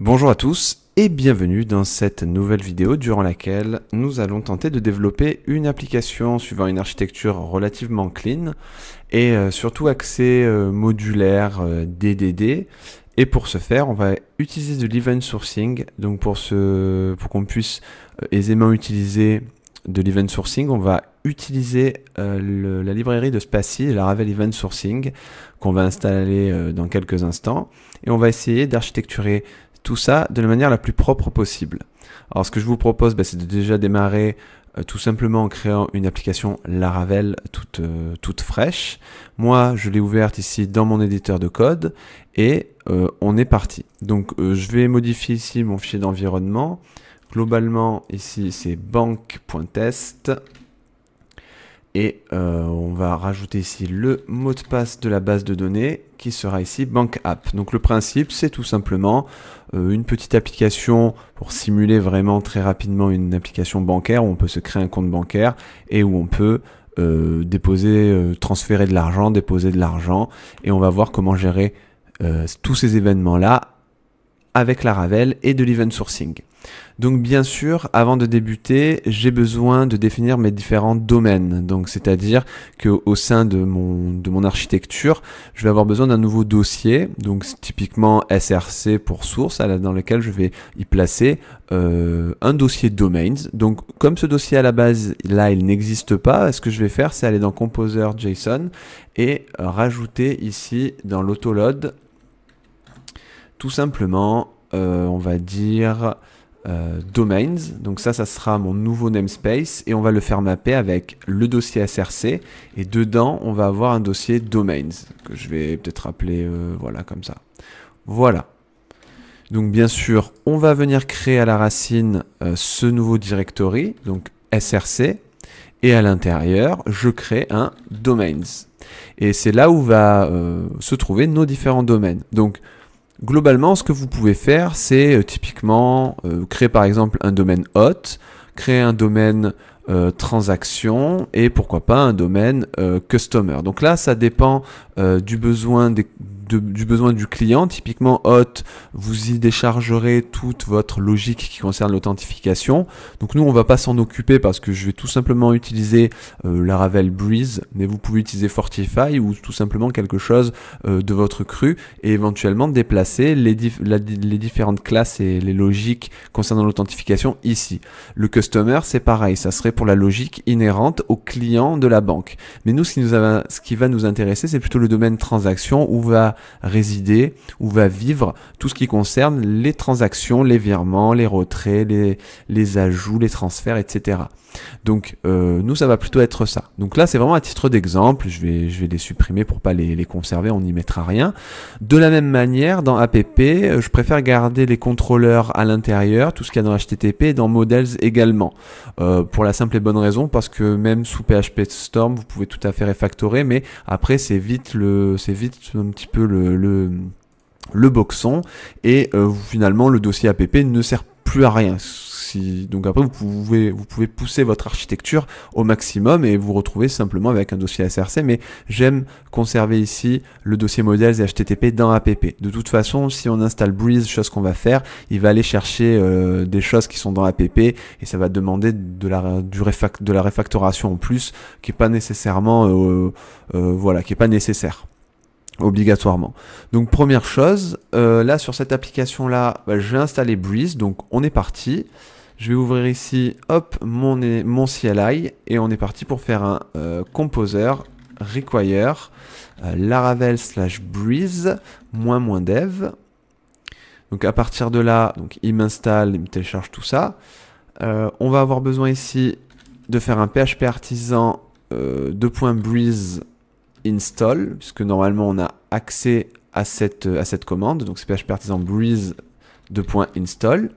Bonjour à tous et bienvenue dans cette nouvelle vidéo durant laquelle nous allons tenter de développer une application suivant une architecture relativement clean et euh, surtout accès euh, modulaire DDD. Euh, et pour ce faire, on va utiliser de l'event sourcing. Donc pour, ce, pour qu'on puisse aisément utiliser de l'event sourcing, on va utiliser la librairie de Spacy, la Ravel Event Sourcing, qu'on va installer dans quelques instants. Et on va essayer d'architecturer tout ça de la manière la plus propre possible. Alors ce que je vous propose, bah, c'est de déjà démarrer euh, tout simplement en créant une application Laravel toute, euh, toute fraîche. Moi, je l'ai ouverte ici dans mon éditeur de code et euh, on est parti. Donc je vais modifier ici mon fichier d'environnement. Globalement, ici, c'est banque.test. Et euh, on va rajouter ici le mot de passe de la base de données qui sera ici Bank App. Donc le principe, c'est tout simplement euh, une petite application pour simuler vraiment très rapidement une application bancaire où on peut se créer un compte bancaire et où on peut euh, déposer, transférer de l'argent, déposer de l'argent. Et on va voir comment gérer tous ces événements-là avec la Ravel et de l'event sourcing. Donc bien sûr, avant de débuter, j'ai besoin de définir mes différents domaines. Donc c'est-à-dire qu'au sein de mon, architecture, je vais avoir besoin d'un nouveau dossier, donc typiquement SRC pour source, dans lequel je vais y placer euh, un dossier domains. Donc comme ce dossier à la base, là, il n'existe pas, ce que je vais faire, c'est aller dans Composer JSON et rajouter ici dans l'autoload tout simplement, euh, on va dire euh, domains. Donc ça, ça sera mon nouveau namespace et on va le faire mapper avec le dossier src et dedans, on va avoir un dossier domains que je vais peut-être appeler euh, voilà comme ça. Voilà. Donc bien sûr, on va venir créer à la racine euh, ce nouveau directory, donc src, et à l'intérieur, je crée un domains. Et c'est là où va se trouver nos différents domaines. Donc Globalement, ce que vous pouvez faire, c'est euh, typiquement euh, créer par exemple un domaine hot, créer un domaine euh, transaction et pourquoi pas un domaine customer. Donc là, ça dépend du besoin des, de, du besoin du client. Typiquement, Hot, vous y déchargerez toute votre logique qui concerne l'authentification. Donc nous, on va pas s'en occuper parce que je vais tout simplement utiliser euh, la Ravel Breeze, mais vous pouvez utiliser Fortify ou tout simplement quelque chose euh, de votre cru et éventuellement déplacer les, les différentes classes et les logiques concernant l'authentification ici. Le customer, c'est pareil, ça serait pour la logique inhérente au client de la banque. Mais nous, ce qui, nous a, ce qui va nous intéresser, c'est plutôt le domaine transaction où va résider, ou va vivre tout ce qui concerne les transactions, les virements, les retraits, les, ajouts, les transferts, etc. Donc euh, nous, ça va plutôt être ça. Donc là, c'est vraiment à titre d'exemple, je vais, je vais les supprimer pour pas les, conserver, on n'y mettra rien. De la même manière, dans app, euh, je préfère garder les contrôleurs à l'intérieur, tout ce qu'il y a dans HTTP, et dans models également. Euh, pour la simple et bonne raison, parce que même sous PHP Storm, vous pouvez tout à fait réfactorer, mais après, c'est vite, le, vite un petit peu le, boxon, et euh, finalement le dossier APP ne sert plus à rien. Si, donc après, vous pouvez, vous pouvez pousser votre architecture au maximum et vous retrouvez simplement avec un dossier SRC. Mais j'aime conserver ici le dossier modèles et HTTP dans APP. De toute façon, si on installe Breeze, chose qu'on va faire, il va aller chercher euh, des choses qui sont dans APP et ça va demander de la, du de la réfactoration en plus qui est pas nécessairement, euh, voilà, qui est pas nécessaire obligatoirement. Donc première chose, euh, là sur cette application là, bah, je vais installer Breeze, donc on est parti. Je vais ouvrir ici, hop, mon, mon CLI, et on est parti pour faire un euh, composer require euh, laravel slash breeze moins moins dev. Donc à partir de là, donc il m'installe, il me télécharge tout ça. on va avoir besoin ici de faire un PHP artisan 2.breeze install, puisque normalement on a accès à cette, à cette commande, donc c'est PHP Artisan Breeze install.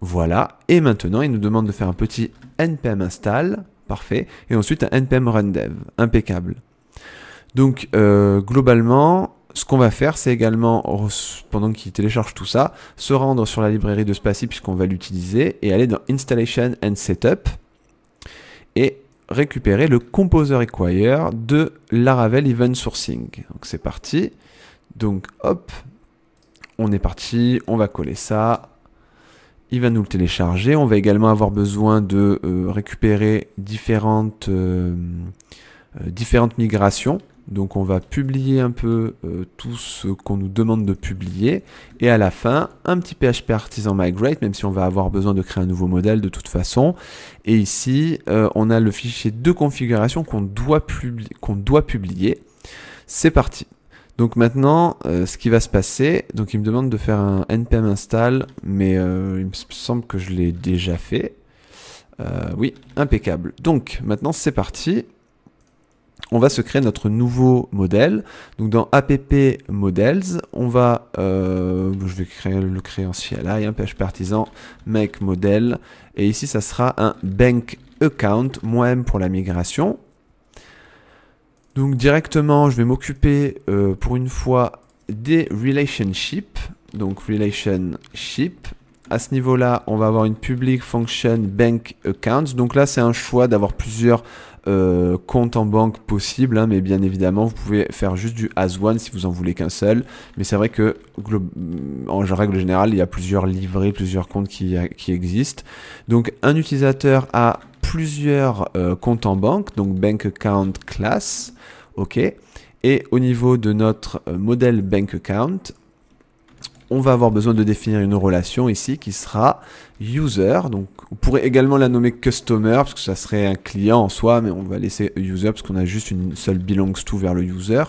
Voilà, et maintenant il nous demande de faire un petit npm install, parfait, et ensuite un npm run dev, impeccable. Donc euh, globalement, ce qu'on va faire, c'est également, pendant qu'il télécharge tout ça, se rendre sur la librairie de Spacy puisqu'on va l'utiliser, et aller dans Installation and Setup, récupérer le Composer Require de Laravel Event Sourcing. Donc c'est parti. Donc hop, on est parti, on va coller ça. Il va nous le télécharger. On va également avoir besoin de euh, récupérer différentes, euh, euh, différentes migrations. Donc on va publier un peu euh, tout ce qu'on nous demande de publier. Et à la fin, un petit PHP Artisan Migrate, même si on va avoir besoin de créer un nouveau modèle de toute façon. Et ici, euh, on a le fichier de configuration qu'on doit, doit publier. C'est parti. Donc maintenant, euh, ce qui va se passer, donc il me demande de faire un npm install, mais il me semble que je l'ai déjà fait. oui, impeccable. Donc maintenant c'est parti on va se créer notre nouveau modèle. Donc dans app models, on va, euh, je vais créer, le créer en a un hein, ph-partisan, make model, et ici ça sera un bank account, moi-même pour la migration. Donc directement, je vais m'occuper euh, pour une fois des relationships. Donc relationship, à ce niveau-là, on va avoir une public function bank accounts. Donc là, c'est un choix d'avoir plusieurs euh, compte en banque possible hein, mais bien évidemment, vous pouvez faire juste du as one si vous en voulez qu'un seul. Mais c'est vrai que, mm, en règle générale, il y a plusieurs livrets, plusieurs comptes qui, euh, existent. Donc, un utilisateur a plusieurs euh, comptes en banque, donc bank account class, ok. Et au niveau de notre modèle bank account, on va avoir besoin de définir une relation ici qui sera user. Donc, on pourrait également la nommer customer parce que ça serait un client en soi, mais on va laisser user parce qu'on a juste une seule belongs to vers le user.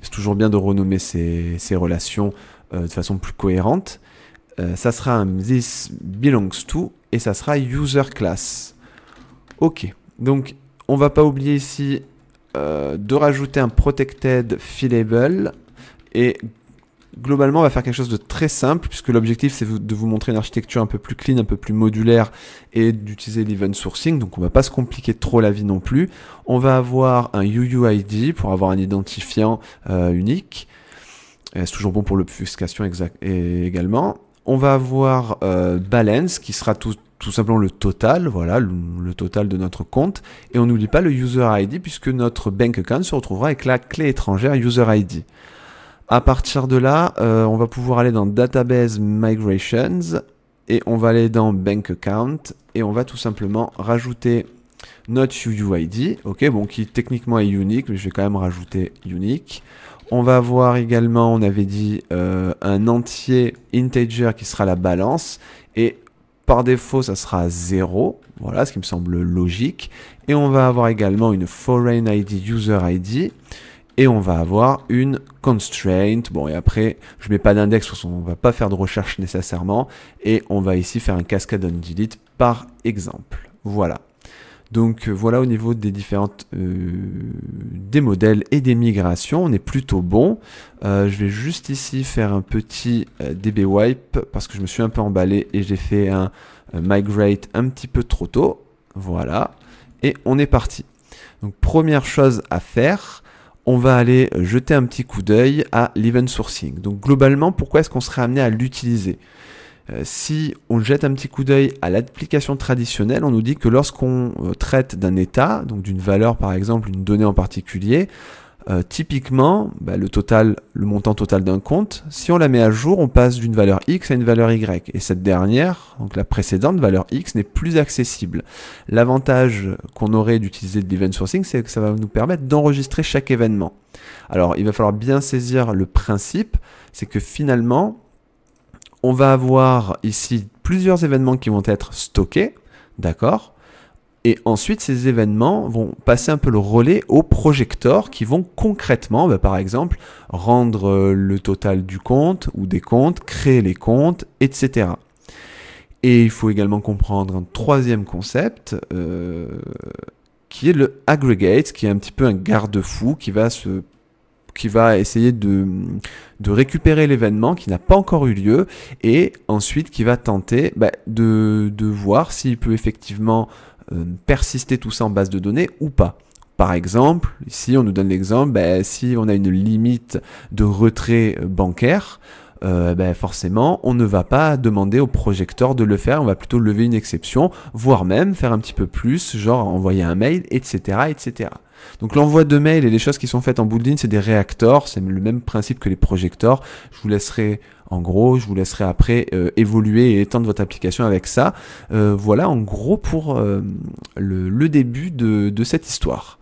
C'est toujours bien de renommer ces, relations euh, de façon plus cohérente. Euh, ça sera un this belongs to et ça sera user class. Ok, donc on va pas oublier ici euh, de rajouter un protected fillable et Globalement, on va faire quelque chose de très simple, puisque l'objectif c'est de vous montrer une architecture un peu plus clean, un peu plus modulaire, et d'utiliser l'event sourcing, donc on va pas se compliquer trop la vie non plus. On va avoir un UUID pour avoir un identifiant euh, unique, c'est toujours bon pour l'obfuscation également. On va avoir euh, balance, qui sera tout, simplement le total, voilà, le, le, total de notre compte. Et on n'oublie pas le user ID puisque notre bank account se retrouvera avec la clé étrangère user ID. À partir de là, euh, on va pouvoir aller dans Database Migrations et on va aller dans Bank Account et on va tout simplement rajouter notre UUID, ok, bon, qui techniquement est unique, mais je vais quand même rajouter unique. On va avoir également, on avait dit, euh, un entier integer qui sera la balance et par défaut, ça sera 0, voilà, ce qui me semble logique. Et on va avoir également une foreign ID, user ID et on va avoir une constraint. Bon, et après, je mets pas d'index parce qu'on va pas faire de recherche nécessairement. Et on va ici faire un cascade on delete par exemple. Voilà. Donc euh, voilà au niveau des différentes euh, des modèles et des migrations, on est plutôt bon. Euh, je vais juste ici faire un petit DB wipe parce que je me suis un peu emballé et j'ai fait un migrate un petit peu trop tôt. Voilà. Et on est parti. Donc première chose à faire, on va aller jeter un petit coup d'œil à l'event sourcing. Donc globalement, pourquoi est-ce qu'on serait amené à l'utiliser euh, si on jette un petit coup d'œil à l'application traditionnelle, on nous dit que lorsqu'on euh, traite d'un état, donc d'une valeur par exemple, une donnée en particulier, euh, typiquement, bah, le le montant total d'un compte, si on la met à jour, on passe d'une valeur x à une valeur y. Et cette dernière, donc la précédente valeur x, n'est plus accessible. L'avantage qu'on aurait d'utiliser de l'event sourcing, c'est que ça va nous permettre d'enregistrer chaque événement. Alors, il va falloir bien saisir le principe, c'est que finalement, on va avoir ici plusieurs événements qui vont être stockés, d'accord et ensuite, ces événements vont passer un peu le relais aux projecteurs qui vont concrètement, bah, par exemple, rendre euh, le total du compte ou des comptes, créer les comptes, etc. Et il faut également comprendre un troisième concept euh, qui est le aggregate, qui est un petit peu un garde-fou qui va se qui va essayer de, récupérer l'événement qui n'a pas encore eu lieu et ensuite qui va tenter bah, de, voir s'il peut effectivement euh, persister tout ça en base de données ou pas. Par exemple, ici on nous donne l'exemple, ben, si on a une limite de retrait euh, bancaire, euh, ben forcément, on ne va pas demander au projecteur de le faire, on va plutôt lever une exception, voire même faire un petit peu plus, genre envoyer un mail, etc. etc. Donc l'envoi de mails et les choses qui sont faites en bout c'est des réacteurs, c'est le même principe que les projecteurs. Je vous laisserai en gros, je vous laisserai après euh, évoluer et étendre votre application avec ça. Euh, voilà en gros pour euh, le, début de, cette histoire.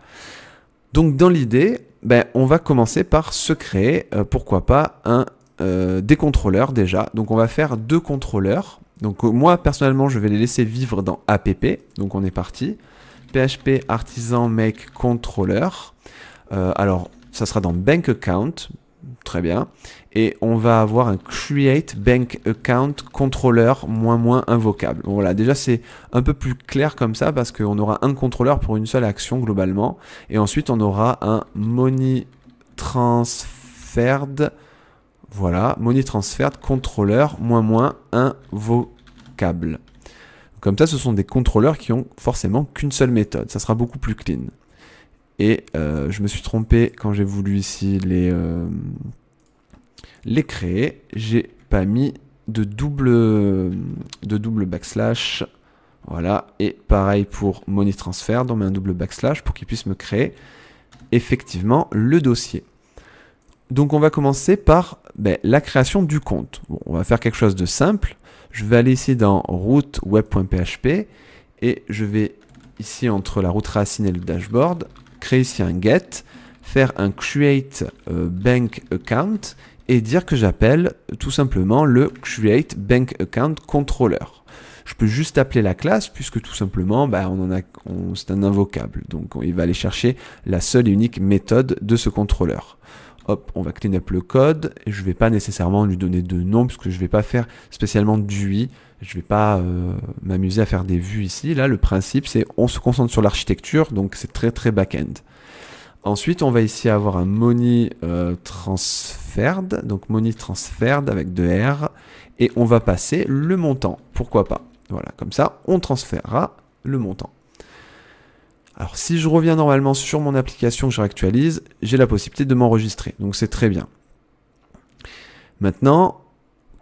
Donc dans l'idée, ben, on va commencer par se créer, pourquoi pas, un, des contrôleurs déjà. Donc on va faire deux contrôleurs. Donc moi personnellement je vais les laisser vivre dans app, donc on est parti. PHP Artisan Make Controller. Euh, alors, ça sera dans Bank Account. Très bien. Et on va avoir un create bank account controller moins moins invocable. voilà, déjà c'est un peu plus clair comme ça parce qu'on aura un contrôleur pour une seule action globalement. Et ensuite on aura un money transferred. Voilà, money transferred controller moins moins invocable. Comme ça, ce sont des contrôleurs qui ont forcément qu'une seule méthode. Ça sera beaucoup plus clean. Et euh, je me suis trompé quand j'ai voulu ici les, euh, les créer. J'ai pas mis de double, de double backslash. Voilà. Et pareil pour money transfer. Donc, on met un double backslash pour qu'il puisse me créer effectivement le dossier. Donc on va commencer par ben, la création du compte. on va faire quelque chose de simple. Je vais aller ici dans route web.php et je vais ici entre la route racine et le dashboard créer ici un get, faire un create euh, bank account et dire que j'appelle tout simplement le create bank account controller. Je peux juste appeler la classe puisque tout simplement bah, on en c'est un invocable. Donc il va aller chercher la seule et unique méthode de ce contrôleur. Hop, on va clean up le code. Et je ne vais pas nécessairement lui donner de nom puisque je ne vais pas faire spécialement d'UI. Je ne vais pas euh, m'amuser à faire des vues ici. Là, le principe, c'est on se concentre sur l'architecture, donc c'est très très back-end. Ensuite, on va ici avoir un money euh, transferred, donc money transferred avec deux R, et on va passer le montant, pourquoi pas. Voilà, comme ça, on transférera le montant. Alors si je reviens normalement sur mon application que je réactualise, j'ai la possibilité de m'enregistrer. Donc c'est très bien. Maintenant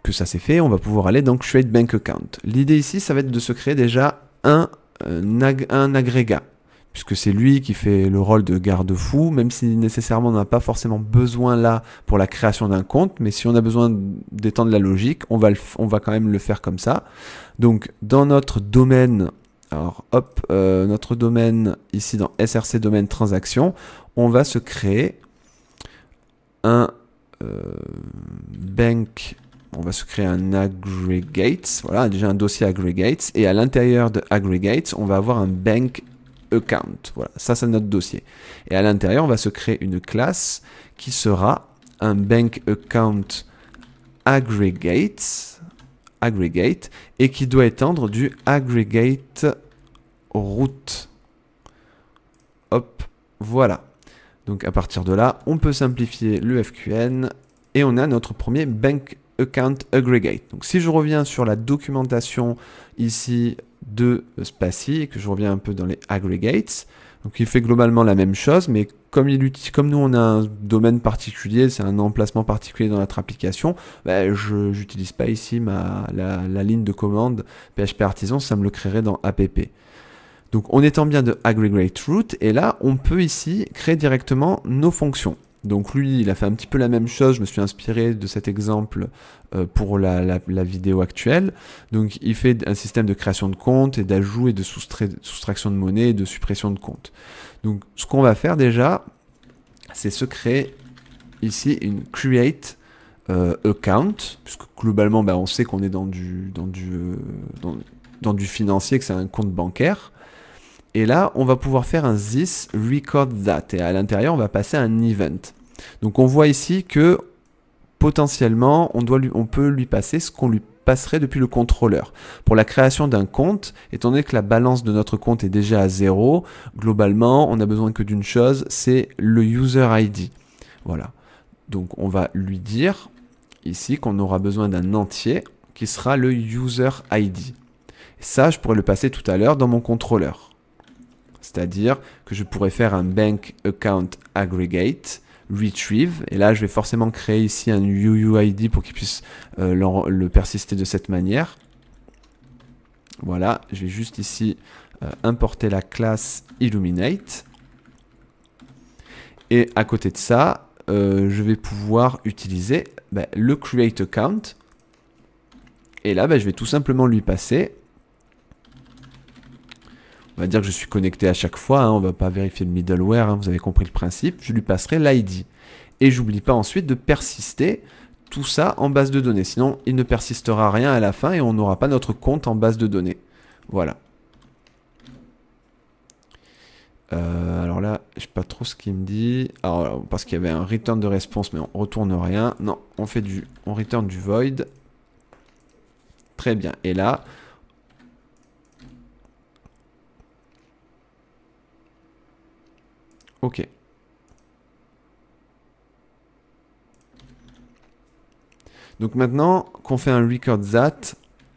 que ça c'est fait, on va pouvoir aller dans Create Bank Account. L'idée ici, ça va être de se créer déjà un, euh, un, agrégat, puisque c'est lui qui fait le rôle de garde-fou, même si nécessairement on n'a pas forcément besoin là pour la création d'un compte, mais si on a besoin d'étendre la logique, on va, on va quand même le faire comme ça. Donc dans notre domaine alors hop, euh, notre domaine ici dans SRC domaine Transactions, on va se créer un euh, bank, on va se créer un Aggregate, voilà déjà un dossier Aggregate. et à l'intérieur de aggregates, on va avoir un bank account, voilà ça c'est notre dossier. Et à l'intérieur, on va se créer une classe qui sera un bank account Aggregate aggregate et qui doit étendre du aggregate route. Hop, voilà. Donc à partir de là, on peut simplifier le FQN et on a notre premier bank account aggregate. Donc si je reviens sur la documentation ici de Spacy et que je reviens un peu dans les aggregates, donc il fait globalement la même chose, mais comme, il, comme nous on a un domaine particulier, c'est un emplacement particulier dans notre application, bah, je n'utilise pas ici ma, la, ligne de commande PHP Artisan, ça me le créerait dans app. Donc on en bien de aggregate root, et là on peut ici créer directement nos fonctions. Donc lui, il a fait un petit peu la même chose, je me suis inspiré de cet exemple euh, pour la, vidéo actuelle. Donc il fait un système de création de compte et d'ajout et de soustraction de monnaie et de suppression de compte. Donc ce qu'on va faire déjà, c'est se créer ici une create euh, account, puisque globalement bah, on sait qu'on est dans du, dans du euh, financier, que c'est un compte bancaire. Et là, on va pouvoir faire un this record that. Et à l'intérieur, on va passer un event. Donc on voit ici que potentiellement, on, peut lui passer ce qu'on lui passerait depuis le contrôleur. Pour la création d'un compte, étant donné que la balance de notre compte est déjà à zéro, globalement, on a besoin que d'une chose, c'est le user ID. Voilà. Donc on va lui dire ici qu'on aura besoin d'un entier qui sera le user ID. Ça, je pourrais le passer tout à l'heure dans mon contrôleur. C'est-à-dire que je pourrais faire un bank account aggregate, retrieve, et là je vais forcément créer ici un UUID pour qu'il puisse euh, le persister de cette manière. Voilà, je vais juste ici euh, importer la classe illuminate. Et à côté de ça, euh, je vais pouvoir utiliser bah, le create account. Et là, bah, je vais tout simplement lui passer on va dire que je suis connecté à chaque fois, hein, on ne va pas vérifier le middleware, hein, vous avez compris le principe. Je lui passerai l'ID. Et j'oublie pas ensuite de persister tout ça en base de données. Sinon, il ne persistera rien à la fin et on n'aura pas notre compte en base de données. Voilà. Euh, alors là, je sais pas trop ce qu'il me dit. Alors, parce qu'il y avait un return de réponse, mais on retourne rien. Non, on fait du, on return du void. Très bien. Et là, Ok. Donc maintenant qu'on fait un record that,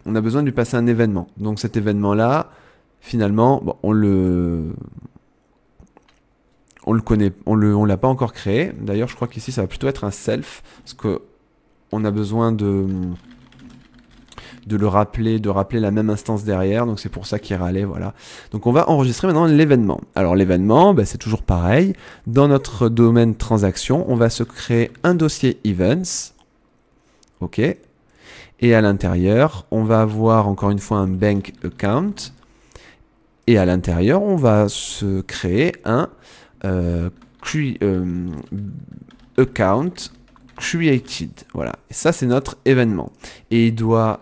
on a besoin de lui passer un événement. Donc cet événement-là, finalement, on le... On le connaît, on ne l'a pas encore créé. D'ailleurs, je crois qu'ici, ça va plutôt être un self, parce que on a besoin de de le rappeler, de rappeler la même instance derrière. Donc c'est pour ça qu'il râlait, voilà. Donc on va enregistrer maintenant l'événement. Alors l'événement, bah, c'est toujours pareil. Dans notre domaine transaction, on va se créer un dossier events. OK. Et à l'intérieur, on va avoir encore une fois un bank account. Et à l'intérieur, on va se créer un euh, euh, account created. Voilà. ça, c'est notre événement. Et il doit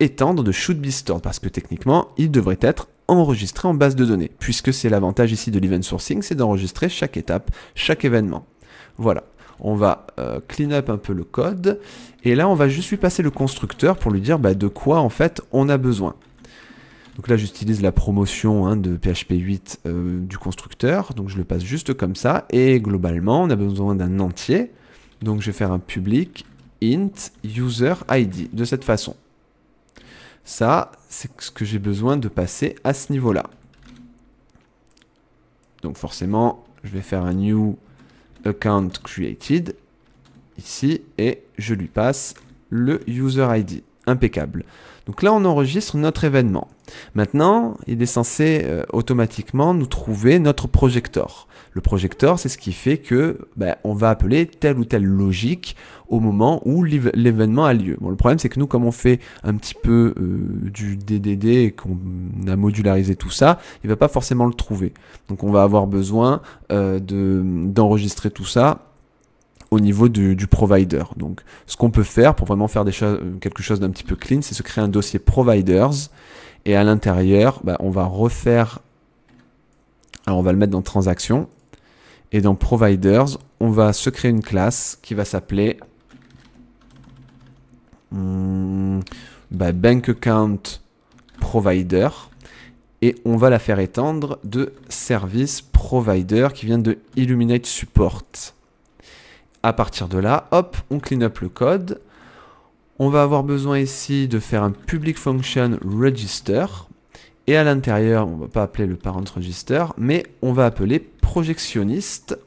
étendre de should be stored parce que techniquement, il devrait être enregistré en base de données puisque c'est l'avantage ici de l'event sourcing, c'est d'enregistrer chaque étape, chaque événement. Voilà. On va euh, clean up un peu le code et là on va juste lui passer le constructeur pour lui dire bah, de quoi en fait on a besoin. Donc là, j'utilise la promotion hein, de PHP 8 euh, du constructeur. Donc je le passe juste comme ça. Et globalement, on a besoin d'un entier. Donc je vais faire un public int user ID de cette façon. Ça, c'est ce que j'ai besoin de passer à ce niveau-là. Donc forcément, je vais faire un new account created ici et je lui passe le user ID impeccable. Donc là, on enregistre notre événement. Maintenant, il est censé euh, automatiquement nous trouver notre projecteur. Le projecteur, c'est ce qui fait que ben, on va appeler telle ou telle logique au moment où l'événement a lieu. Bon, le problème, c'est que nous, comme on fait un petit peu euh, du DDD et qu'on a modularisé tout ça, il va pas forcément le trouver. Donc, on va avoir besoin euh, d'enregistrer tout ça au niveau du, provider. Donc, ce qu'on peut faire pour vraiment faire des quelque chose d'un petit peu clean, c'est se créer un dossier providers. Et à l'intérieur, bah, on va refaire. Alors, on va le mettre dans transactions. Et dans providers, on va se créer une classe qui va s'appeler hmm, bah, bank account provider. Et on va la faire étendre de service provider qui vient de Illuminate Support à partir de là, hop, on clean up le code. On va avoir besoin ici de faire un public function register. Et à l'intérieur, on ne va pas appeler le parent register, mais on va appeler projectionniste,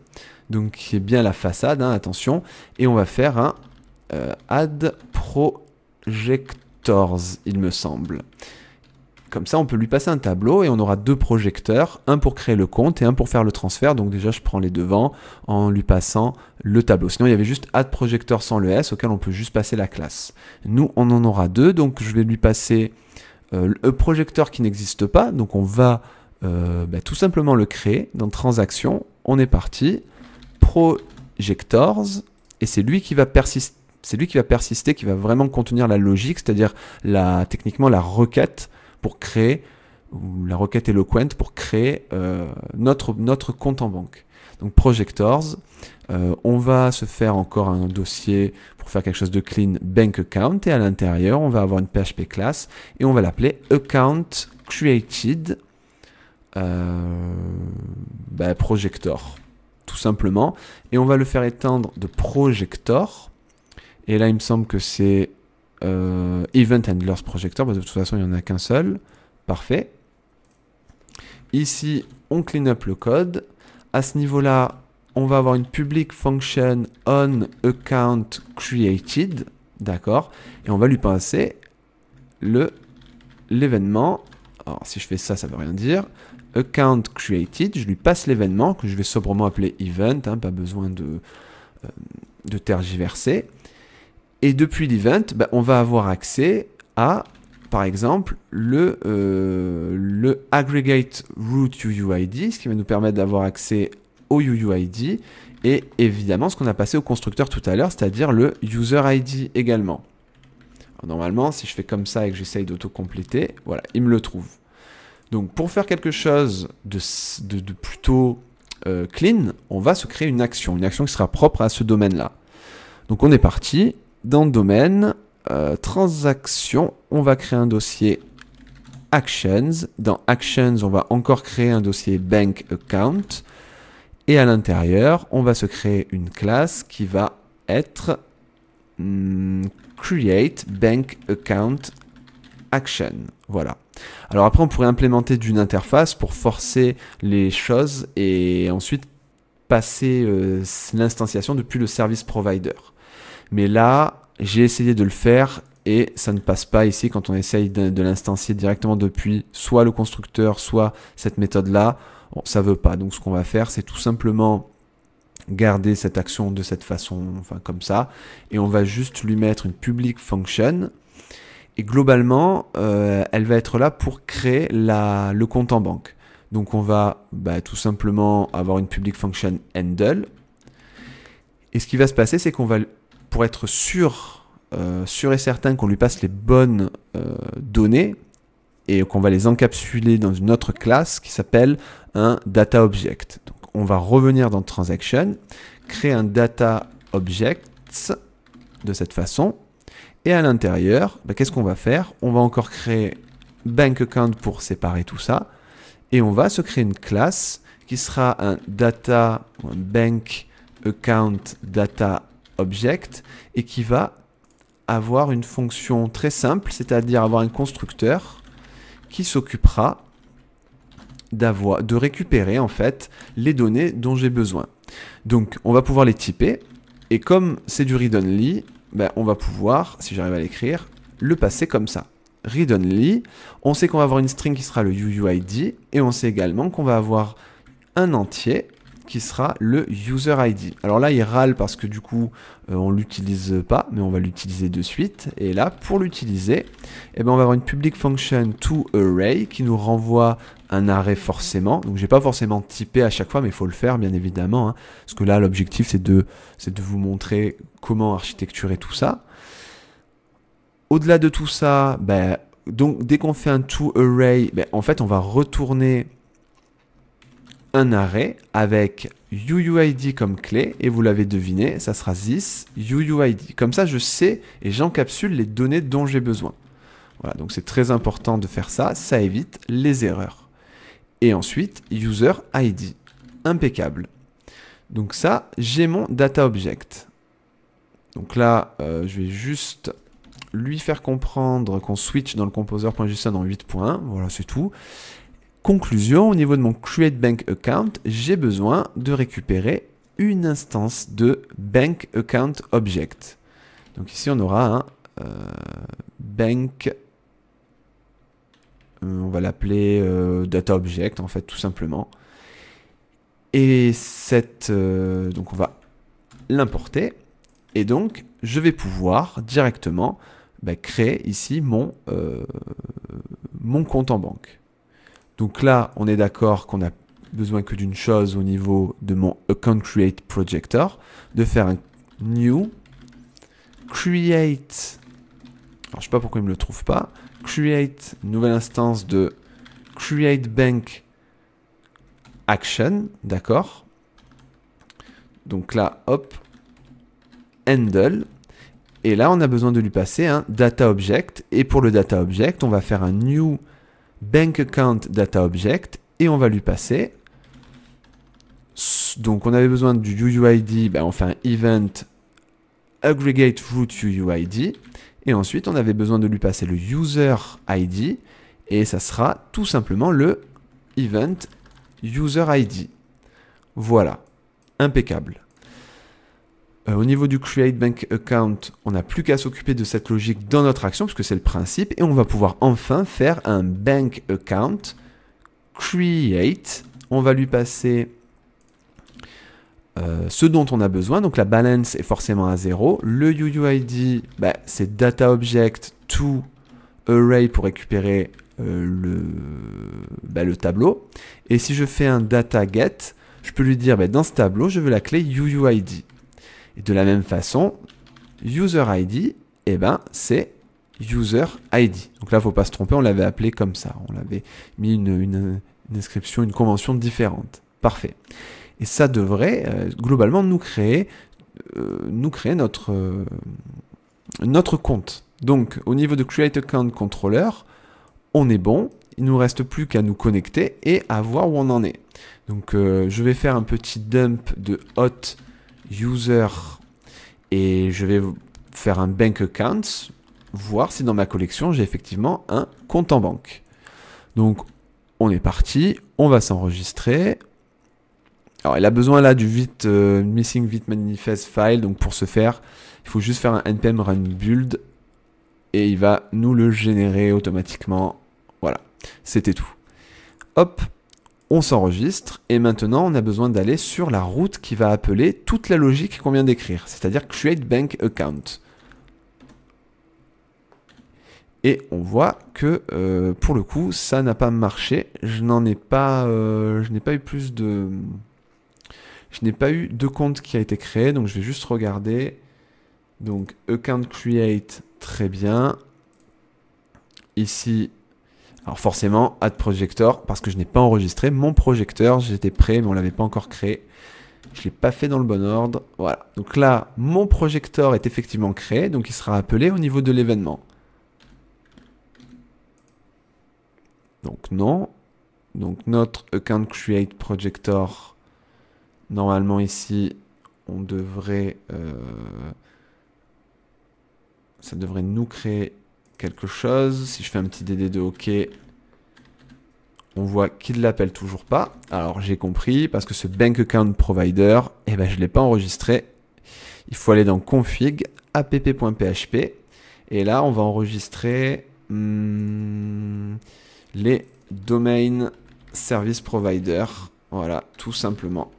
donc qui est bien la façade, hein, attention. Et on va faire un euh, add projectors, il me semble. Comme ça, on peut lui passer un tableau et on aura deux projecteurs, un pour créer le compte et un pour faire le transfert. Donc déjà, je prends les devants en lui passant le tableau. Sinon, il y avait juste add projecteur sans le S auquel on peut juste passer la classe. Nous, on en aura deux, donc je vais lui passer euh, le projecteur qui n'existe pas. Donc on va euh, bah, tout simplement le créer dans transaction. On est parti. Projectors. Et c'est lui qui va persister c'est lui qui va persister, qui va vraiment contenir la logique, c'est-à-dire la, techniquement la requête pour créer, ou la requête éloquente pour créer euh, notre, notre compte en banque. Donc Projectors, euh, on va se faire encore un dossier pour faire quelque chose de clean Bank Account et à l'intérieur on va avoir une PHP class et on va l'appeler Account Created euh, bah, Projector tout simplement et on va le faire éteindre de Projector et là il me semble que c'est euh, event Handlers Projector, parce de toute façon, il n'y en a qu'un seul. Parfait. Ici, on clean up le code. À ce niveau-là, on va avoir une public function on account created. D'accord Et on va lui passer le l'événement. Alors, si je fais ça, ça veut rien dire. Account created, je lui passe l'événement que je vais sobrement appeler event, hein, pas besoin de, euh, de tergiverser. Et depuis l'event, bah, on va avoir accès à, par exemple, le, euh, le aggregate root UUID, ce qui va nous permettre d'avoir accès au UUID et évidemment ce qu'on a passé au constructeur tout à l'heure, c'est-à-dire le user ID également. normalement, si je fais comme ça et que j'essaye d'autocompléter, voilà, il me le trouve. Donc pour faire quelque chose de, de, plutôt euh, clean, on va se créer une action, une action qui sera propre à ce domaine-là. Donc on est parti, dans le domaine, euh, transactions, on va créer un dossier actions. Dans actions, on va encore créer un dossier bank account. Et à l'intérieur, on va se créer une classe qui va être hmm, create bank account action. Voilà. Alors après, on pourrait implémenter d'une interface pour forcer les choses et ensuite passer euh, l'instanciation depuis le service provider. Mais là, j'ai essayé de le faire et ça ne passe pas ici quand on essaye de, l'instancier directement depuis soit le constructeur, soit cette méthode-là. ça ça veut pas. Donc ce qu'on va faire, c'est tout simplement garder cette action de cette façon, enfin comme ça, et on va juste lui mettre une public function. Et globalement, euh, elle va être là pour créer la, le compte en banque. Donc on va bah, tout simplement avoir une public function handle. Et ce qui va se passer, c'est qu'on va pour être sûr, euh, sûr et certain qu'on lui passe les bonnes euh, données et qu'on va les encapsuler dans une autre classe qui s'appelle un data object. Donc on va revenir dans transaction, créer un data object de cette façon. Et à l'intérieur, bah, qu'est-ce qu'on va faire On va encore créer bank account pour séparer tout ça. Et on va se créer une classe qui sera un data, bank account data object et qui va avoir une fonction très simple, c'est-à-dire avoir un constructeur qui s'occupera de récupérer en fait les données dont j'ai besoin. Donc on va pouvoir les typer et comme c'est du read only, ben, on va pouvoir, si j'arrive à l'écrire, le passer comme ça. Read only, on sait qu'on va avoir une string qui sera le UUID et on sait également qu'on va avoir un entier qui sera le user ID. Alors là, il râle parce que du coup, euh, on l'utilise pas, mais on va l'utiliser de suite. Et là, pour l'utiliser, eh ben, on va avoir une public function toArray qui nous renvoie un arrêt forcément. Donc j'ai pas forcément typé à chaque fois, mais il faut le faire bien évidemment. Hein. parce que là, l'objectif c'est de, c'est de vous montrer comment architecturer tout ça. Au-delà de tout ça, ben, donc dès qu'on fait un toArray, ben, en fait on va retourner un arrêt avec UUID comme clé, et vous l'avez deviné, ça sera this UUID. Comme ça, je sais et j'encapsule les données dont j'ai besoin. Voilà, donc c'est très important de faire ça, ça évite les erreurs. Et ensuite, user ID. Impeccable. Donc ça, j'ai mon data object. Donc là, euh, je vais juste lui faire comprendre qu'on switch dans le composer.json en points. Voilà, c'est tout. Conclusion, au niveau de mon Create Bank Account, j'ai besoin de récupérer une instance de Bank Account Object. Donc ici, on aura un hein, euh, Bank, euh, on va l'appeler euh, Data Object, en fait, tout simplement. Et cette, donc on va l'importer. Et donc, je vais pouvoir directement bah, créer ici mon, mon compte en banque. Donc là, on est d'accord qu'on a besoin que d'une chose au niveau de mon Account Create Projector, de faire un New Create. Alors, je sais pas pourquoi il me le trouve pas. Create, nouvelle instance de Create Bank Action, d'accord. Donc là, hop, handle. Et là, on a besoin de lui passer un data object. Et pour le data object, on va faire un new bank account data object et on va lui passer. Donc on avait besoin du UUID, ben on event aggregate root UUID et ensuite on avait besoin de lui passer le user ID et ça sera tout simplement le event user ID. Voilà, impeccable. Euh, au niveau du Create Bank Account, on n'a plus qu'à s'occuper de cette logique dans notre action, puisque c'est le principe, et on va pouvoir enfin faire un Bank Account Create. On va lui passer euh, ce dont on a besoin, donc la balance est forcément à zéro. Le UUID, bah, c'est data object to array pour récupérer euh, bah, le, tableau. Et si je fais un data get, je peux lui dire bah, dans ce tableau, je veux la clé UUID. Et de la même façon, user ID, eh ben, c'est user ID. Donc là, faut pas se tromper, on l'avait appelé comme ça. On l'avait mis une, une, une, inscription, une convention différente. Parfait. Et ça devrait euh, globalement nous créer, euh, nous créer notre, euh, notre compte. Donc au niveau de Create Account Controller, on est bon. Il nous reste plus qu'à nous connecter et à voir où on en est. Donc je vais faire un petit dump de hot user et je vais faire un bank account, voir si dans ma collection j'ai effectivement un compte en banque. Donc on est parti, on va s'enregistrer. Alors il a besoin là du vite euh, missing vite manifest file, donc pour ce faire, il faut juste faire un npm run build et il va nous le générer automatiquement. Voilà, c'était tout. Hop, on s'enregistre et maintenant on a besoin d'aller sur la route qui va appeler toute la logique qu'on vient d'écrire, c'est-à-dire create bank account. Et on voit que euh, pour le coup ça n'a pas marché, je n'en ai pas, euh, je n'ai pas eu plus de, je n'ai pas eu de compte qui a été créé, donc je vais juste regarder. Donc account create très bien. Ici alors forcément, Add Projector, parce que je n'ai pas enregistré mon projecteur, j'étais prêt, mais on ne l'avait pas encore créé. Je ne l'ai pas fait dans le bon ordre. Voilà. Donc là, mon projecteur est effectivement créé, donc il sera appelé au niveau de l'événement. Donc non. Donc notre account create projector, normalement ici, on devrait... Euh, ça devrait nous créer quelque chose. Si je fais un petit DD de OK, on voit qu'il l'appelle toujours pas. Alors j'ai compris, parce que ce bank account provider, eh ben, je ne l'ai pas enregistré. Il faut aller dans config, app.php, et là on va enregistrer hmm, les Domain service provider. Voilà, tout simplement.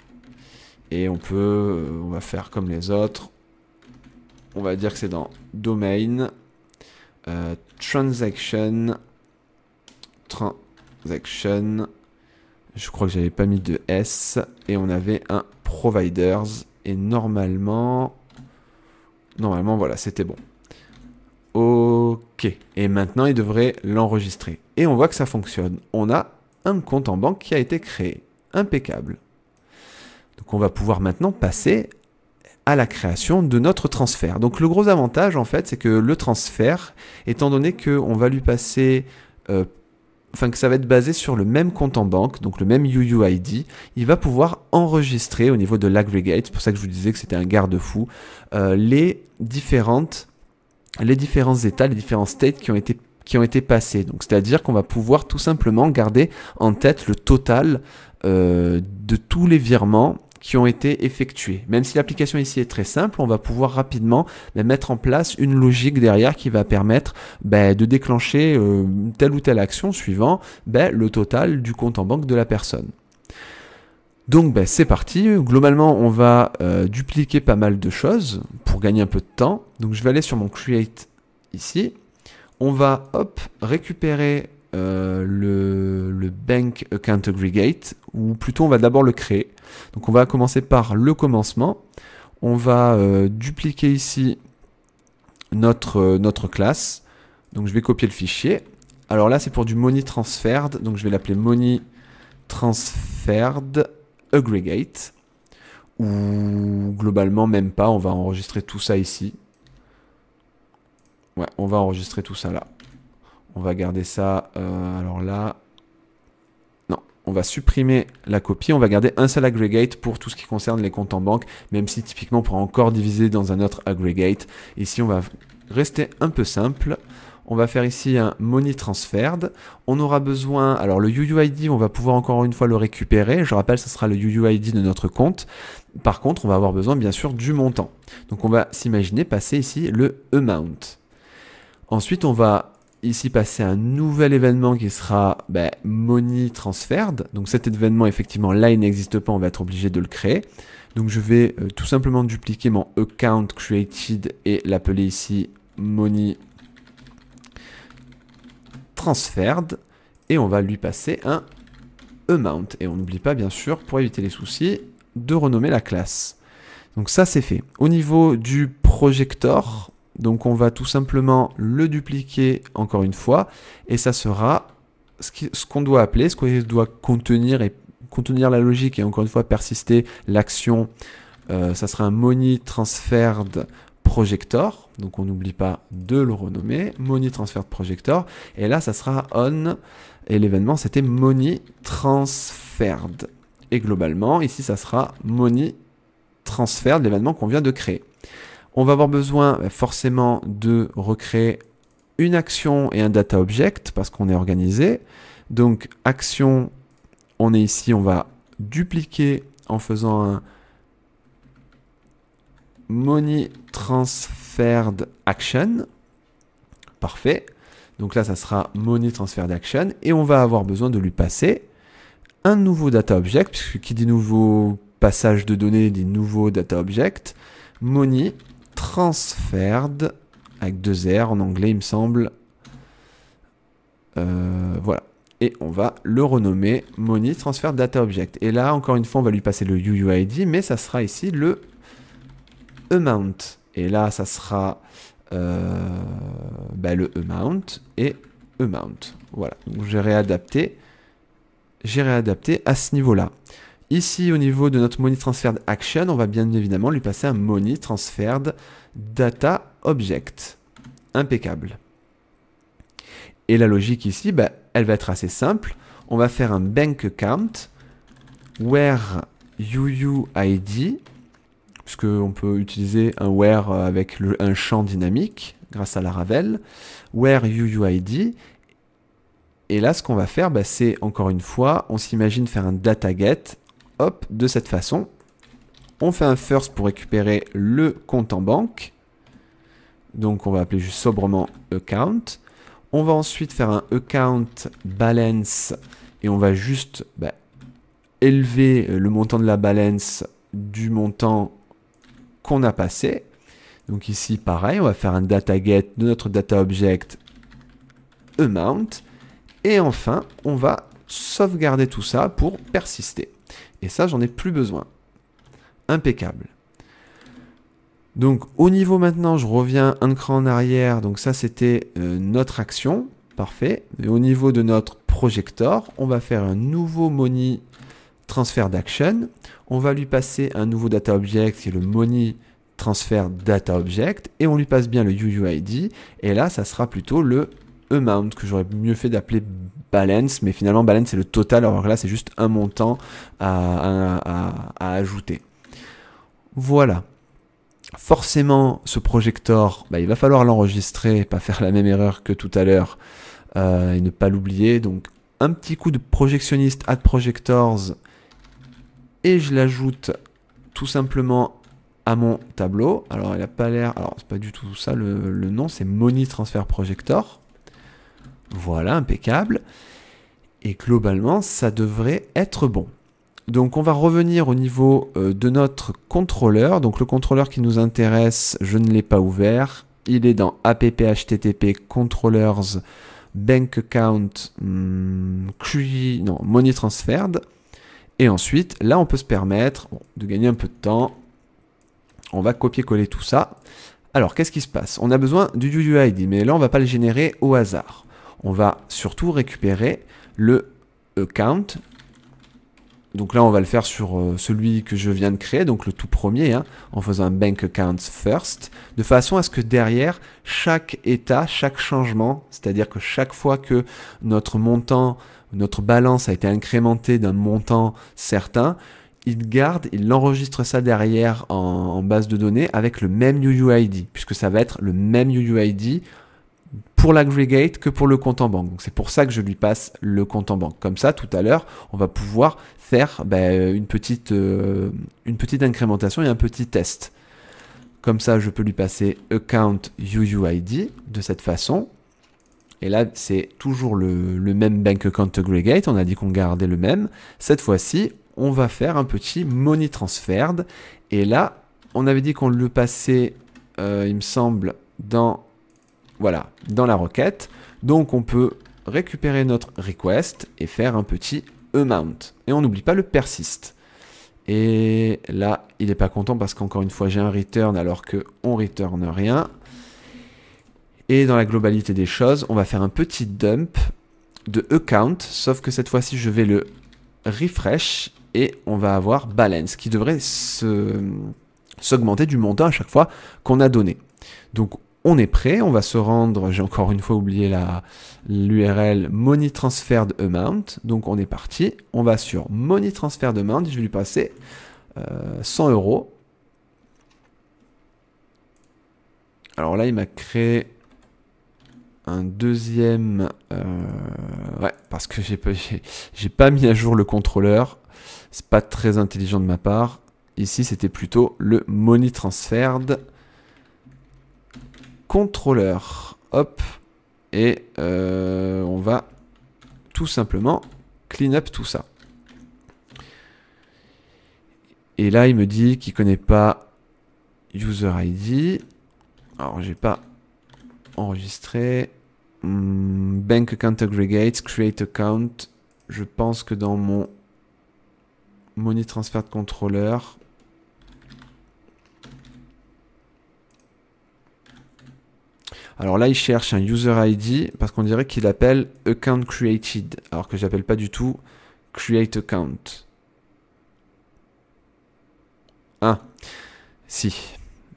Et on peut, on va faire comme les autres. On va dire que c'est dans domain euh, transaction. Transaction. Je crois que j'avais pas mis de S. Et on avait un providers. Et normalement. Normalement, voilà, c'était bon. Ok. Et maintenant, il devrait l'enregistrer. Et on voit que ça fonctionne. On a un compte en banque qui a été créé. Impeccable. Donc on va pouvoir maintenant passer à la création de notre transfert. Donc le gros avantage en fait, c'est que le transfert, étant donné qu'on va lui passer euh, enfin que ça va être basé sur le même compte en banque, donc le même UUID, il va pouvoir enregistrer au niveau de l'aggregate, c'est pour ça que je vous disais que c'était un garde-fou, euh, les différentes les différents états, les différents states qui ont été qui ont été passés. Donc c'est-à-dire qu'on va pouvoir tout simplement garder en tête le total euh, de tous les virements qui ont été effectués. Même si l'application ici est très simple, on va pouvoir rapidement ben, mettre en place une logique derrière qui va permettre ben, de déclencher euh, telle ou telle action suivant ben, le total du compte en banque de la personne. Donc c'est parti, globalement on va euh, dupliquer pas mal de choses pour gagner un peu de temps. Donc je vais aller sur mon create ici, on va hop récupérer euh, le, Bank Account Aggregate, ou plutôt on va d'abord le créer. Donc on va commencer par le commencement. On va euh, dupliquer ici notre, euh, notre classe. Donc je vais copier le fichier. Alors là c'est pour du money transferred, donc je vais l'appeler money transferred aggregate. Ou globalement même pas, on va enregistrer tout ça ici. Ouais, on va enregistrer tout ça là. On va garder ça. Euh, alors là, non, on va supprimer la copie. On va garder un seul aggregate pour tout ce qui concerne les comptes en banque, même si typiquement on pourra encore diviser dans un autre aggregate. Ici, on va rester un peu simple. On va faire ici un money transferred. On aura besoin, alors le UUID, on va pouvoir encore une fois le récupérer. Je rappelle, ce sera le UUID de notre compte. Par contre, on va avoir besoin bien sûr du montant. Donc on va s'imaginer passer ici le amount. Ensuite, on va ici passer un nouvel événement qui sera ben, money transferred. Donc cet événement, effectivement, là, il n'existe pas, on va être obligé de le créer. Donc je vais euh, tout simplement dupliquer mon account created et l'appeler ici money transferred. Et on va lui passer un amount. Et on n'oublie pas, bien sûr, pour éviter les soucis, de renommer la classe. Donc ça, c'est fait. Au niveau du projector, donc on va tout simplement le dupliquer encore une fois, et ça sera ce qu'on doit appeler, ce qu'on doit contenir et contenir la logique et encore une fois persister l'action. Euh, ça sera un money transferred projector, donc on n'oublie pas de le renommer, money transferred projector, et là ça sera on, et l'événement c'était money transferred. Et globalement, ici ça sera money transferred, l'événement qu'on vient de créer. On va avoir besoin bah, forcément de recréer une action et un data object parce qu'on est organisé. Donc action, on est ici, on va dupliquer en faisant un money transferred action. Parfait. Donc là, ça sera money transferred action et on va avoir besoin de lui passer un nouveau data object puisque qui dit nouveau passage de données des nouveaux data object money transferred, avec deux R en anglais, il me semble. Euh, voilà. Et on va le renommer Money Transfer Data Object. Et là, encore une fois, on va lui passer le UUID, mais ça sera ici le amount. Et là, ça sera euh, bah, le amount et amount. Voilà. Donc j'ai réadapté. J'ai réadapté à ce niveau-là. Ici, au niveau de notre money transferred action, on va bien évidemment lui passer un money transferred data object. Impeccable. Et la logique ici, bah, elle va être assez simple. On va faire un bank account where UUID, puisqu'on peut utiliser un where avec un champ dynamique grâce à la Ravel, where UUID. Et là, ce qu'on va faire, bah, c'est encore une fois, on s'imagine faire un data get de cette façon. On fait un first pour récupérer le compte en banque. Donc on va appeler juste sobrement account. On va ensuite faire un account balance et on va juste bah, élever le montant de la balance du montant qu'on a passé. Donc ici, pareil, on va faire un data get de notre data object amount. Et enfin, on va sauvegarder tout ça pour persister. Et ça, j'en ai plus besoin. Impeccable. Donc au niveau maintenant, je reviens un cran en arrière. Donc ça, c'était euh, notre action. Parfait. Et au niveau de notre projector, on va faire un nouveau money transfer d'action. On va lui passer un nouveau data object qui est le money transfer data object. Et on lui passe bien le UUID. Et là, ça sera plutôt le amount, que j'aurais mieux fait d'appeler balance, mais finalement balance c'est le total, alors que là c'est juste un montant à, ajouter. Voilà. Forcément, ce projecteur, bah, il va falloir l'enregistrer, pas faire la même erreur que tout à l'heure euh, et ne pas l'oublier. Donc, un petit coup de projectionniste add projectors et je l'ajoute tout simplement à mon tableau. Alors, il n'a pas l'air. Alors, c'est pas du tout ça le, le nom, c'est Money Transfer Projector. Voilà, impeccable. Et globalement, ça devrait être bon. Donc on va revenir au niveau euh, de notre contrôleur. Donc le contrôleur qui nous intéresse, je ne l'ai pas ouvert. Il est dans app http controllers bank account hmm, non, money transferred. Et ensuite, là, on peut se permettre de gagner un peu de temps. On va copier-coller tout ça. Alors, qu'est-ce qui se passe On a besoin du UUID, mais là, on ne va pas le générer au hasard on va surtout récupérer le account. Euh, donc là, on va le faire sur euh, celui que je viens de créer, donc le tout premier, hein, en faisant un bank account first, de façon à ce que derrière, chaque état, chaque changement, c'est-à-dire que chaque fois que notre montant, notre balance a été incrémenté d'un montant certain, il garde, il enregistre ça derrière en, en, base de données avec le même UUID, puisque ça va être le même UUID pour l'aggregate que pour le compte en banque. c'est pour ça que je lui passe le compte en banque. Comme ça, tout à l'heure, on va pouvoir faire ben, euh, une, petite, euh, une petite incrémentation et un petit test. Comme ça, je peux lui passer account UUID de cette façon. Et là, c'est toujours le, le, même bank account aggregate. On a dit qu'on gardait le même. Cette fois-ci, on va faire un petit money transferred. Et là, on avait dit qu'on le passait, euh, il me semble, dans voilà, dans la requête. Donc on peut récupérer notre request et faire un petit amount. Et on n'oublie pas le persist. Et là, il n'est pas content parce qu'encore une fois, j'ai un return alors qu'on return rien. Et dans la globalité des choses, on va faire un petit dump de account, sauf que cette fois-ci, je vais le refresh et on va avoir balance qui devrait s'augmenter du montant à chaque fois qu'on a donné. Donc on est prêt, on va se rendre, j'ai encore une fois oublié l'URL money transferred amount, donc on est parti, on va sur money transferred amount, je vais lui passer 100 euh, euros. Alors là, il m'a créé un deuxième, euh, ouais, parce que j'ai pas, pas mis à jour le contrôleur, c'est pas très intelligent de ma part. Ici, c'était plutôt le money transferred contrôleur. Hop. Et euh, on va tout simplement clean up tout ça. Et là, il me dit qu'il connaît pas user ID. Alors, j'ai pas enregistré. Hmm, bank account aggregate, create account. Je pense que dans mon money transfer de contrôleur, Alors là, il cherche un user ID parce qu'on dirait qu'il appelle account created, alors que j'appelle pas du tout create account. Ah, si.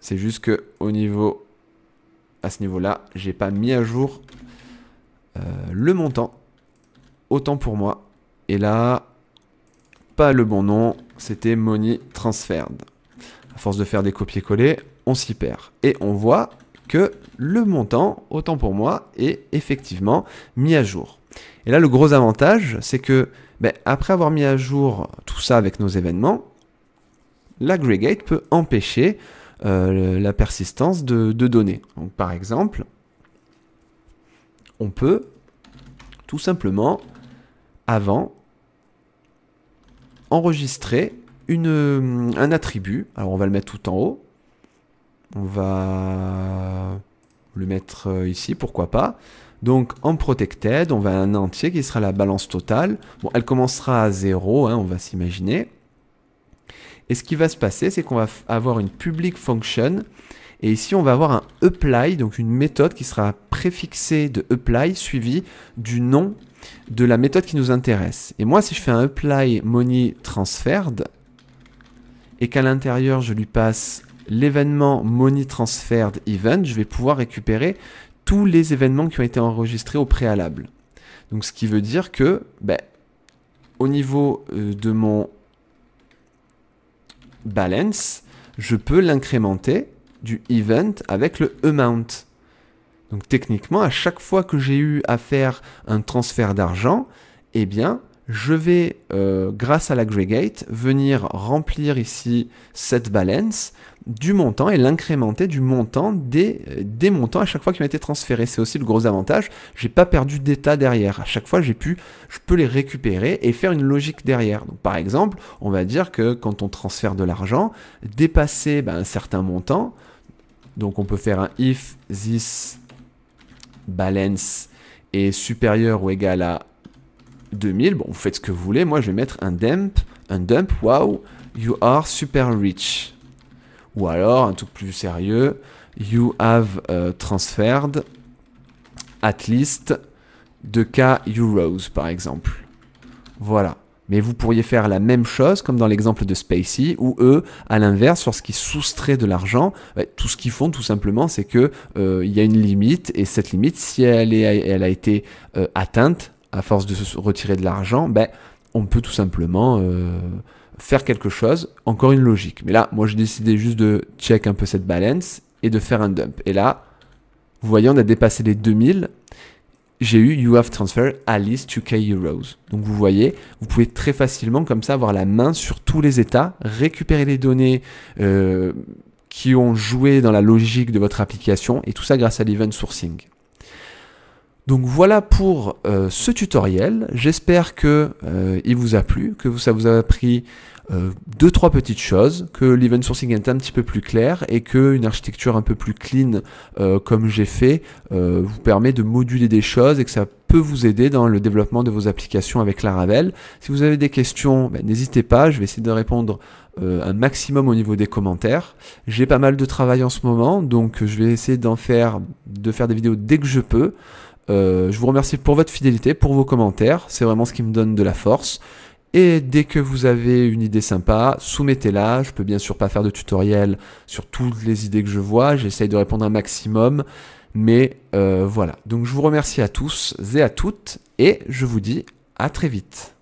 C'est juste que au niveau, à ce niveau-là, j'ai pas mis à jour euh, le montant. Autant pour moi. Et là, pas le bon nom. C'était money transferred. À force de faire des copier-coller, on s'y perd. Et on voit que le montant, autant pour moi, est effectivement mis à jour. Et là, le gros avantage, c'est que ben, après avoir mis à jour tout ça avec nos événements, l'aggregate peut empêcher euh, la persistance de, données. Donc, par exemple, on peut tout simplement, avant, enregistrer un attribut. Alors, on va le mettre tout en haut. On va le mettre euh, ici, pourquoi pas. Donc en protected, on va un entier qui sera la balance totale. Bon, elle commencera à 0, hein, on va s'imaginer. Et ce qui va se passer, c'est qu'on va avoir une public function. Et ici, on va avoir un apply, donc une méthode qui sera préfixée de apply suivie du nom de la méthode qui nous intéresse. Et moi, si je fais un apply money transferred et qu'à l'intérieur, je lui passe l'événement Money Transferred Event, je vais pouvoir récupérer tous les événements qui ont été enregistrés au préalable. Donc ce qui veut dire que ben, au niveau euh, de mon balance, je peux l'incrémenter du event avec le amount. Donc techniquement, à chaque fois que j'ai eu à faire un transfert d'argent, eh bien, je vais, euh, grâce à l'aggregate, venir remplir ici cette balance du montant et l'incrémenter du montant euh, des, montants à chaque fois qu'il m'a été transféré, C'est aussi le gros avantage, j'ai pas perdu d'état derrière. À chaque fois, j'ai pu, je peux les récupérer et faire une logique derrière. par exemple, on va dire que quand on transfère de l'argent, dépasser ben, un certain montant, donc on peut faire un if this balance est supérieur ou égal à 2000, bon, vous faites ce que vous voulez. Moi, je vais mettre un dump, un dump, wow, you are super rich. Ou alors, un truc plus sérieux, you have euh, transferred at least 2K euros, par exemple. Voilà. Mais vous pourriez faire la même chose, comme dans l'exemple de Spacey, où eux, à l'inverse, sur ce lorsqu'ils soustraient de l'argent, bah, tout ce qu'ils font, tout simplement, c'est que euh, il y a une limite, et cette limite, si elle, est, elle a été euh, atteinte, à force de se retirer de l'argent, ben, on peut tout simplement euh, faire quelque chose, encore une logique. Mais là, moi j'ai décidé juste de check un peu cette balance et de faire un dump. Et là, vous voyez, on a dépassé les 2000. J'ai eu You have transferred Alice to 2k euros. Donc vous voyez, vous pouvez très facilement comme ça avoir la main sur tous les états, récupérer les données euh, qui ont joué dans la logique de votre application et tout ça grâce à l'event sourcing. Donc voilà pour euh, ce tutoriel. J'espère que euh, il vous a plu, que ça vous a appris euh, deux trois petites choses, que l'event sourcing est un petit peu plus clair et que une architecture un peu plus clean comme j'ai fait vous permet de moduler des choses et que ça peut vous aider dans le développement de vos applications avec Laravel. Si vous avez des questions, ben, n'hésitez pas, je vais essayer de répondre un maximum au niveau des commentaires. J'ai pas mal de travail en ce moment, donc je vais essayer d'en faire, de faire des vidéos dès que je peux. Euh, je vous remercie pour votre fidélité, pour vos commentaires. C'est vraiment ce qui me donne de la force. Et dès que vous avez une idée sympa, soumettez-la. Je peux bien sûr pas faire de tutoriel sur toutes les idées que je vois. J'essaye de répondre un maximum. Mais euh, voilà. Donc je vous remercie à tous et à toutes. Et je vous dis à très vite.